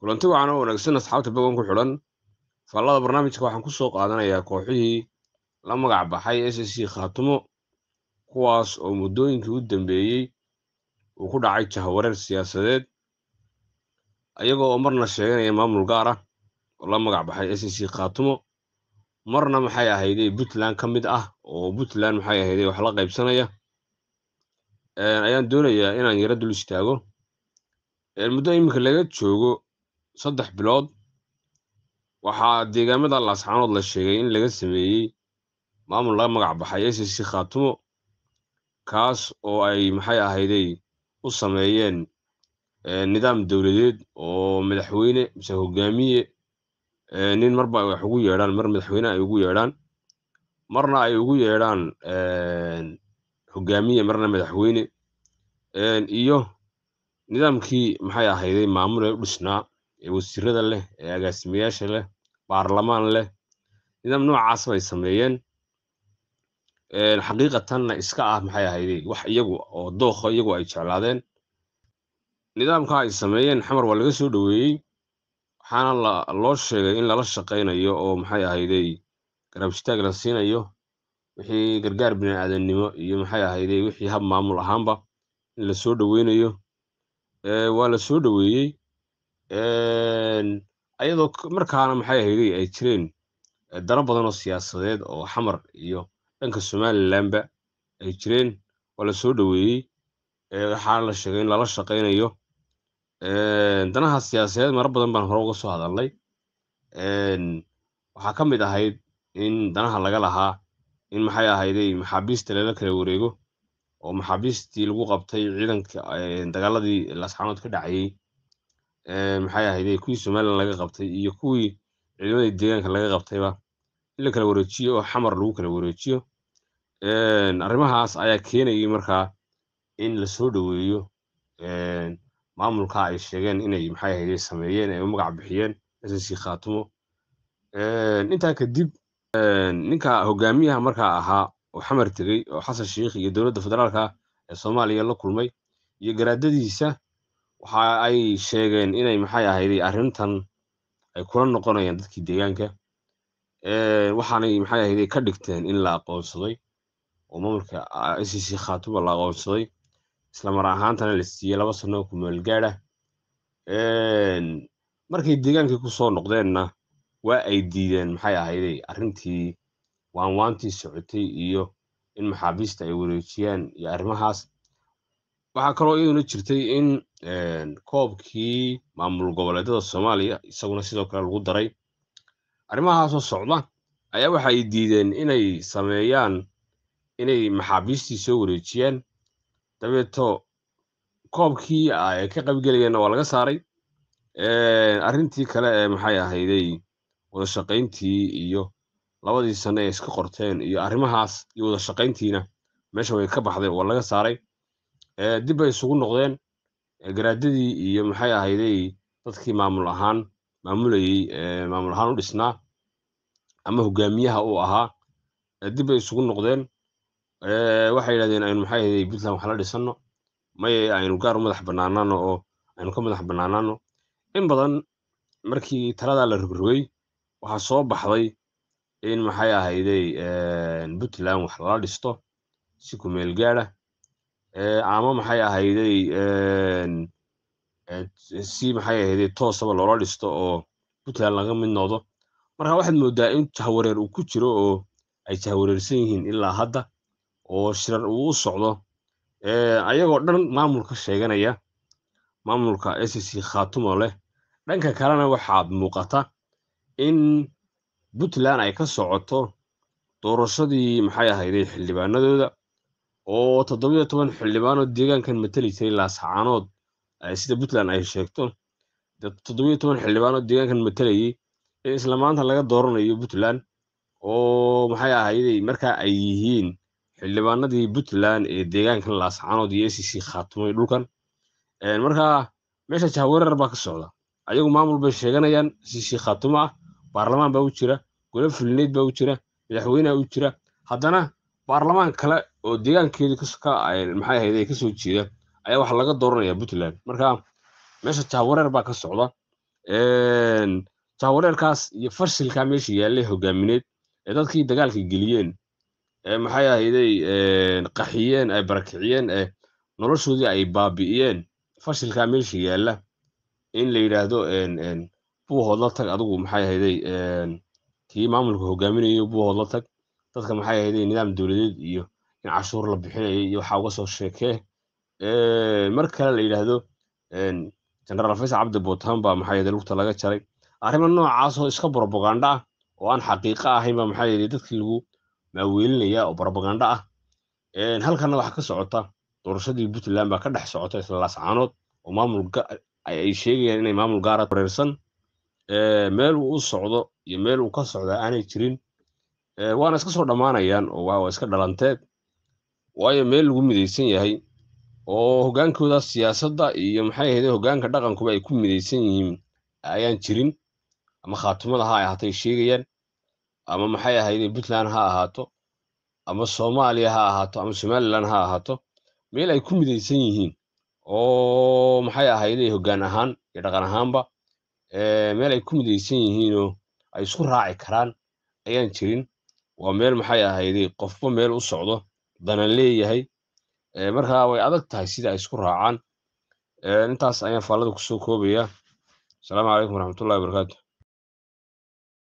kulanti wacan oo wanaagsan asxaabta bogan ku xidhan faallada barnaamijka waxaan ku soo qaadanayaa kooxihii la magac baxay s c khaatumo kuwaas oo muddooyinkii u dambeeyey uu ku dhacay jahawareer siyaasadeed iyagoo oo marna sheeganaya maamul gaar ah oo la magac baxay s c khaatumo marna maxay ahaydee puntland ka mid ah oo puntland maxay ahayde wax la qaybsanaya ayaan doonayaa inaan yaro dul istaago muddo iminka laga joogo saddex bilood waxaa deegaamada laascaanood la sheegay in laga sameeyey maamul laga magac baxay a c khaatumo kaas oo ay maxay ahaydey u sameeyeen eh, nidaam dowladeed oo madaxweyne mise hogaamiye eh, nin marba wax ugu yeedhaan mar madaxweyne ay ugu yeedhaan marna ay ugu yeedhaan eh, hogaamiye marna madaxweyne iyo nidaamkii maxay ahaydey maamul ee u dhisnaa ee wasiirada leh ee agaasimayaasha leh baarlamaan leh nidaam noocaasa bay sameeyeen xaqiiqatanna iska ah maxay ahayde wax iyagu oo dooqa iyagu ay jeclaadeen nidaamka ay sameeyeen xamar waa laga soo dhoweeyey waxaana loo sheegay in lala shaqaynayo oo maxay ahaydey garab la siinayo wixii gargaar bini aadamnimo iyo maxay ahaydey wixii hab maamul ahaanba in la dhoweynayo waa lasoo dhoweeyey ayadoo markaana maxay ahayday ay jireen dano badan oo siyaasadeed oo xamar iyo dhanka somalilanba ay jireen waa lasoo soo dhoweeyey waxaa la sheegay in lala shaqaynayo danaha siyaasadeed mara badan baan hore uga soo hadalnay waxaa ka mid ahayd in danaha laga lahaa in maxay ahayday maxaabiista lala kala wareego oo maxaabiistii lagu qabtay ciidanka dagaaladii lasxanood ka dhacayey maxay ahayde kuwii somalilan laga qabtay iyo kuwii ciidamadii deegaanka laga qabtayba in la kala wareejiyo oo xamar lagu kala wareejiyo arrimahaas ayaa keenayay markaa in lasoo dhoweeyo maamulka ay sheegeen inay maxay ahayde sameeyeen ay u bixiyeen ssc khaatumo intaa kadib ninka hogaamiyaha markaa ahaa oo xamar tegey oo xasan sheikh iyo dowladda federaalka ah ee soomaaliya la kulmay iyo garaadadiisa waxa ay sheegeen inay maxay ahayd arrintan ay kula noqonayaan dadkii deegaanka waxaanay maxay ahayd ka dhigteen in la aqoonsaday oo maamulka ah, i c khaatuba la aqoonsaday islamar ahaantana la siiyey laba sannoo ku meel gaadha markay deegaankii kusoo noqdeenna waa ay diideen maxay ahayday arrintii waanwaantii socotay iyo in maxaabiista ay wareejiyaan iyo arrimahaas waxaa kaloo iyaduna jirtay in eh, koobkii maamul goboleedyada soomaaliya isaguna sidoo kale lagu daray arrimahaasoo socda ayaa waxa ay diideen inay sameeyaan inay maxaabiistii soo wareejiyaan dabeeto koobkii ay eh, ka qaybgelayeenna waa laga saaray eh, arrintii kale ee maxay ahayday wadashaqayntii iyo labadii sane ay iska qorteen iyo arrimahaas iyo wadashaqayntiina meesha way ka baxday waa laga saaray Eh, dib bay isugu noqdeen eh, garaadyadii iyo maxay ahayday dadkii maamul ahaan maamulayey eh, maamul ahaan u dhisnaa ama hogaamiyaha uu ahaa dib bay isugu noqdeen waxay yidhahdeen aynu maxay ahayday puntland wax la dhisanno maye aynu gaar u madax bannaanaano oo aynu ka madax bannaanaano in badan markii taladaa la rogrogay waxaa soo baxday in maxay ahayday puntland wax lala dhisto si ku meel ama maxay ahayday si maxay ahayday toosaba loola dhisto oo puntland laga mid noqdo marka waxaad moodaa in jahwareer uu ku jiro oo ay jahwareersan yihiin ilaa hadda oo shirar uu socdo ayagoo dhan maamul sheeganaya maamulka s c khatumo leh dhanka kalena waxaad muuqata in puntland ay ka socoto doorashadii maxay ahayday xildhibaanadooda oo toddobiyo toban xildhibaan oo deegaankan matalaysay ilaa sacaanood sida puntland ay sheegto toddobiyo toban xildhibaan oo deegaankan matalayay ee isla maanta laga dooranayo puntland oo maxay ahayday markaa ay yihiin xildhibaanadii puntland ee deegaankan laasacaanood iyo c c khaatumay dhulkan markaa meesha jahwareer baa ka socda ayagu maamul bay sheeganayaan c c khaatumo ah baarlamaan baa u jira golo fulineyd baa u jira madaxweyneha u jira haddana baarlamaan kale oo deegaankeeda maxay ahayd ay kasoo jeeda ayaa waxa laga dooranaya puntland marka meesha jahwareer baa ka socda jahwareerkaas iyo farsilkaa meesha yaallay hogaamineed ee dadkii dagaalka geliyeen ee maxay ahayday qaxiyeen ay barakiciyeen ee noloshoodii ay baabi'iyeen farsilkaa meesha yaalla in la yidhaahdo buuhoodla tag adigu maxay ahayday kii maamulka hogaaminayo buuhoodla tag dadka maxay ahayday nidaam dowladeed iyo in cashuur la bixinayo iyo waxaa uga soo sheekee mar kale la yidhaahdo genaraal faysal cabdi buutaan baa maxaa yidhi lugta laga jaray arrimo noocaasoo iska brobaganda ah oo aan xaqiiqo ahayn baa maxaa yidhi dadkii lagu maaweelinaya oo brobaganda ah halkana waxaa ka socota doorashadii puntland baa ka dhex socota isla oo maamul ay sheegayaan inay maamul gaara ah wareersan meel uu socdo iyo meel uu ka socdaa aanay jirin waana iska soo dhammaanayaan oo waa iska dhalanteed waayo meel lagu midaysan yahay oo hogaankooda siyaasadda iyo maxay ahayde hogaanka dhaqankuba ay ku midaysan yihiin ayaan jirin ama khaatimada ha ay ahaatay sheegayaan ama maxay ahayde puntland ha ahaato ama soomaaliya ha ahaato ama somalilan ha ahaato meel ay ku midaysan yihiin oo maxay ahayde hoggaan ahaan iyo dhaqan ahaanba eh, meel ay ku midaysan yihiinoo ay isku raaci karaan ayaan jirin waa meel maxay ahayde qofba meel u socdo dana leeyahay eh, marka way adag tahay sida ay isku raacaan eh, intaas ayaan faallada kusoo koobaya asalaamu calaykum waraxmatullahi wabarakaatu